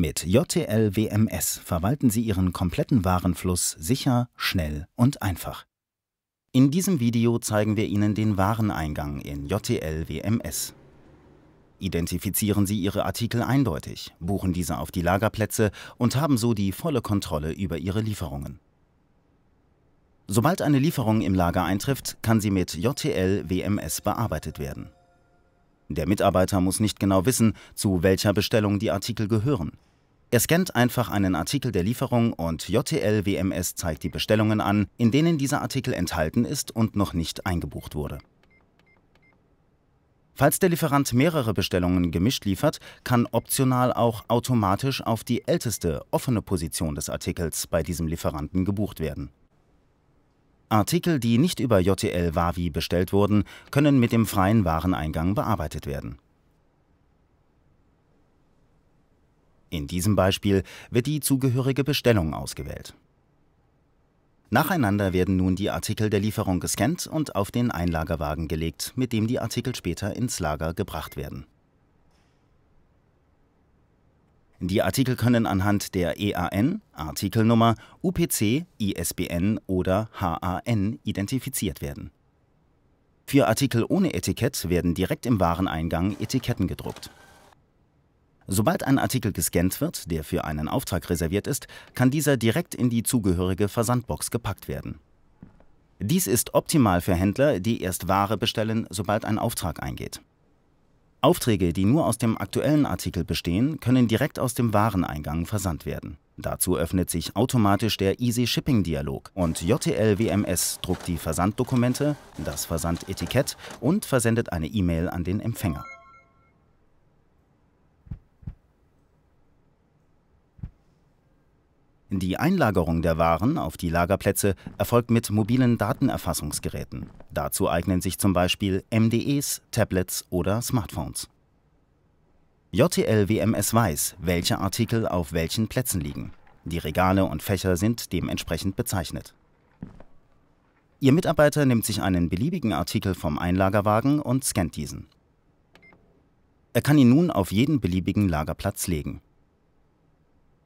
Mit JTL WMS verwalten Sie Ihren kompletten Warenfluss sicher, schnell und einfach. In diesem Video zeigen wir Ihnen den Wareneingang in JTL WMS. Identifizieren Sie Ihre Artikel eindeutig, buchen diese auf die Lagerplätze und haben so die volle Kontrolle über Ihre Lieferungen. Sobald eine Lieferung im Lager eintrifft, kann sie mit JTL WMS bearbeitet werden. Der Mitarbeiter muss nicht genau wissen, zu welcher Bestellung die Artikel gehören. Er scannt einfach einen Artikel der Lieferung und JTL WMS zeigt die Bestellungen an, in denen dieser Artikel enthalten ist und noch nicht eingebucht wurde. Falls der Lieferant mehrere Bestellungen gemischt liefert, kann optional auch automatisch auf die älteste offene Position des Artikels bei diesem Lieferanten gebucht werden. Artikel, die nicht über JTL Wavi bestellt wurden, können mit dem freien Wareneingang bearbeitet werden. In diesem Beispiel wird die zugehörige Bestellung ausgewählt. Nacheinander werden nun die Artikel der Lieferung gescannt und auf den Einlagerwagen gelegt, mit dem die Artikel später ins Lager gebracht werden. Die Artikel können anhand der EAN, Artikelnummer, UPC, ISBN oder HAN identifiziert werden. Für Artikel ohne Etikett werden direkt im Wareneingang Etiketten gedruckt. Sobald ein Artikel gescannt wird, der für einen Auftrag reserviert ist, kann dieser direkt in die zugehörige Versandbox gepackt werden. Dies ist optimal für Händler, die erst Ware bestellen, sobald ein Auftrag eingeht. Aufträge, die nur aus dem aktuellen Artikel bestehen, können direkt aus dem Wareneingang versandt werden. Dazu öffnet sich automatisch der Easy Shipping Dialog und JTL WMS druckt die Versanddokumente, das Versandetikett und versendet eine E-Mail an den Empfänger. Die Einlagerung der Waren auf die Lagerplätze erfolgt mit mobilen Datenerfassungsgeräten. Dazu eignen sich zum Beispiel MDEs, Tablets oder Smartphones. JTL WMS weiß, welche Artikel auf welchen Plätzen liegen. Die Regale und Fächer sind dementsprechend bezeichnet. Ihr Mitarbeiter nimmt sich einen beliebigen Artikel vom Einlagerwagen und scannt diesen. Er kann ihn nun auf jeden beliebigen Lagerplatz legen.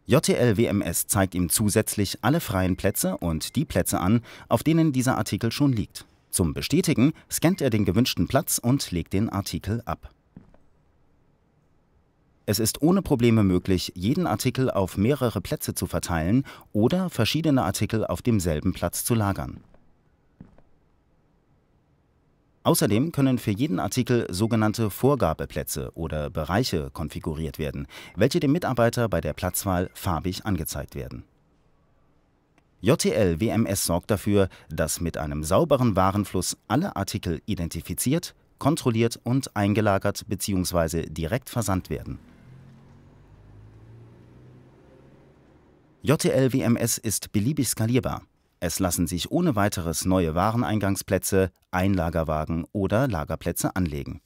JTL WMS zeigt ihm zusätzlich alle freien Plätze und die Plätze an, auf denen dieser Artikel schon liegt. Zum Bestätigen scannt er den gewünschten Platz und legt den Artikel ab. Es ist ohne Probleme möglich, jeden Artikel auf mehrere Plätze zu verteilen oder verschiedene Artikel auf demselben Platz zu lagern. Außerdem können für jeden Artikel sogenannte Vorgabeplätze oder Bereiche konfiguriert werden, welche dem Mitarbeiter bei der Platzwahl farbig angezeigt werden. JTL WMS sorgt dafür, dass mit einem sauberen Warenfluss alle Artikel identifiziert, kontrolliert und eingelagert bzw. direkt versandt werden. JTL WMS ist beliebig skalierbar. Es lassen sich ohne weiteres neue Wareneingangsplätze, Einlagerwagen oder Lagerplätze anlegen